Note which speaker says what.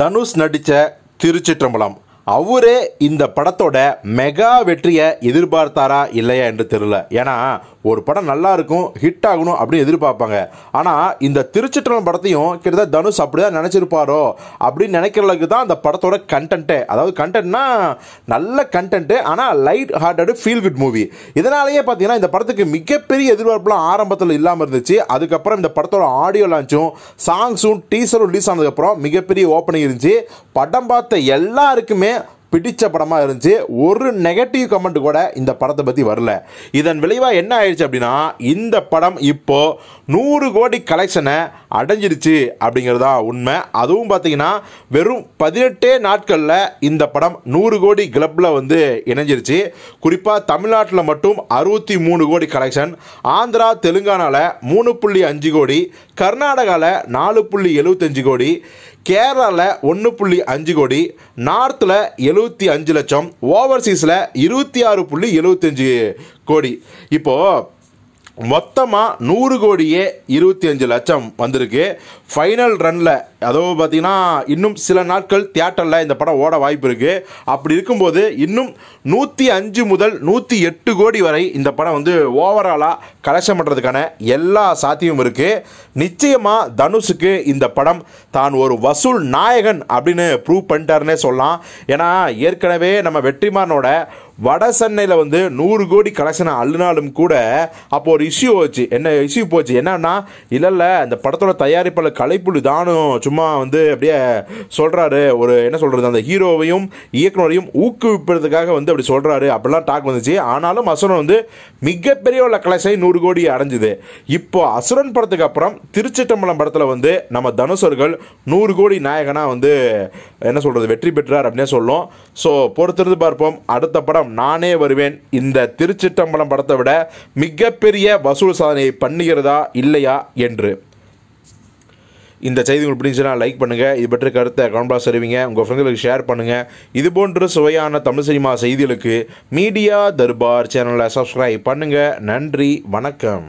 Speaker 1: தனுஷ் நடித்த திருச்சிற்றம்பலம் அவரே இந்த படத்தோட மெகா வெற்றியை எதிர்பார்த்தாரா இல்லையா என்று தெரியல ஏன்னா ஒரு படம் நல்லா இருக்கும் ஹிட் ஆகணும் அப்படின்னு எதிர்பார்ப்பாங்க ஆனால் இந்த திருச்சிற்றம் படத்தையும் கிட்டத்தட்ட தனுஷ் அப்படிதான் நினச்சிருப்பாரோ அப்படின்னு நினைக்கிற அளவுக்கு தான் அந்த படத்தோட கண்டென்ட்டே அதாவது கண்டென்ட்னா நல்ல கண்டென்ட்டு ஆனால் light hearted feel good movie இதனாலேயே பார்த்தீங்கன்னா இந்த படத்துக்கு மிகப்பெரிய எதிர்பார்ப்புலாம் ஆரம்பத்தில் இல்லாமல் இருந்துச்சு அதுக்கப்புறம் இந்த படத்தோட ஆடியோ லான்ச்சும் சாங்ஸும் டீசரும் ரிலீஸ் ஆனதுக்கப்புறம் மிகப்பெரிய ஓப்பனிங் இருந்துச்சு படம் பார்த்த எல்லாருக்குமே பிடித்த படமாக இருந்துச்சு ஒரு நெகட்டிவ் கமெண்ட் கூட இந்த படத்தை பற்றி வரல இதன் விளைவாக என்ன ஆயிடுச்சு அப்படின்னா இந்த படம் இப்போது நூறு கோடி கலெக்ஷனை அடைஞ்சிருச்சு அப்படிங்கிறது உண்மை அதுவும் பார்த்தீங்கன்னா வெறும் பதினெட்டே நாட்களில் இந்த படம் நூறு கோடி கிளப்பில் வந்து இணைஞ்சிருச்சு குறிப்பாக தமிழ்நாட்டில் மட்டும் அறுபத்தி மூணு கோடி கலெக்ஷன் ஆந்திரா தெலுங்கானாவில் மூணு புள்ளி அஞ்சு கோடி கர்நாடகாவில் நாலு புள்ளி எழுபத்தஞ்சு கோடி கேரளாவில் ஒன்று புள்ளி அஞ்சு கோடி நார்த்தில் எழு எழுபத்தி அஞ்சு லட்சம் ஓவர்சீஸில் இருபத்தி ஆறு புள்ளி எழுபத்தஞ்சு கோடி இப்போது மொத்தமாக நூறு கோடியே இருபத்தி அஞ்சு லட்சம் வந்திருக்கு ஃபைனல் ரனில் அதோ பார்த்தீங்கன்னா இன்னும் சில நாட்கள் தியேட்டரில் இந்த படம் ஓட வாய்ப்பு இருக்குது அப்படி இருக்கும்போது இன்னும் நூற்றி அஞ்சு முதல் நூற்றி எட்டு கோடி வரை இந்த படம் வந்து ஓவராலாக கலெக்ஷன் பண்ணுறதுக்கான எல்லா சாத்தியமும் இருக்குது நிச்சயமாக தனுஷுக்கு இந்த படம் தான் ஒரு வசூல் நாயகன் அப்படின்னு ப்ரூவ் பண்ணிட்டாருன்னே சொல்லலாம் ஏன்னா ஏற்கனவே நம்ம வெற்றிமாறனோட வட சென்னையில் வந்து நூறு கோடி கலெக்ஷனை அள்ளினாலும் கூட அப்போ ஒரு இஷ்யூ வச்சு என்ன இஷ்யூ போச்சு என்னன்னா இல்லை இல்லை அந்த படத்தோட தயாரிப்பாளர் கலைப்புள்ளி தானும் சும்மா வந்து அப்படியே சொல்கிறாரு ஒரு என்ன சொல்கிறது அந்த ஹீரோவையும் இயக்குனரையும் ஊக்குவிப்பதற்காக வந்து அப்படி சொல்கிறாரு அப்படிலாம் டாக் வந்துச்சு ஆனாலும் அசுரன் வந்து மிகப்பெரிய உள்ள கலெக்ஷன் நூறு கோடி அடைஞ்சுது இப்போ அசுரன் படத்துக்கு அப்புறம் திருச்சிட்டம்பலம் படத்தில் வந்து நம்ம தனுசர்கள் நூறு கோடி நாயகனாக வந்து என்ன சொல்கிறது வெற்றி பெற்றார் அப்படின்னு சொல்லும் ஸோ பொறுத்திருந்து பார்ப்போம் அடுத்த படம் நானே வருவேன் இந்த திருச்சிட்டம்பலம் படத்தை விட மிகப்பெரிய வசூல் சாதனையை பண்ணுகிறதா இல்லையா என்று இந்த செய்தி உங்களுக்கு பிடிச்சுன்னா லைக் பண்ணுங்கள் இது பற்றி கருத்தை கமெண்ட் பாக்ஸ் உங்கள் ஃப்ரெண்ட்களுக்கு ஷேர் பண்ணுங்கள் இது போன்ற சுவையான தமிழ் சினிமா செய்திகளுக்கு மீடியா தர்பார் சேனலை சப்ஸ்கிரைப் பண்ணுங்கள் நன்றி வணக்கம்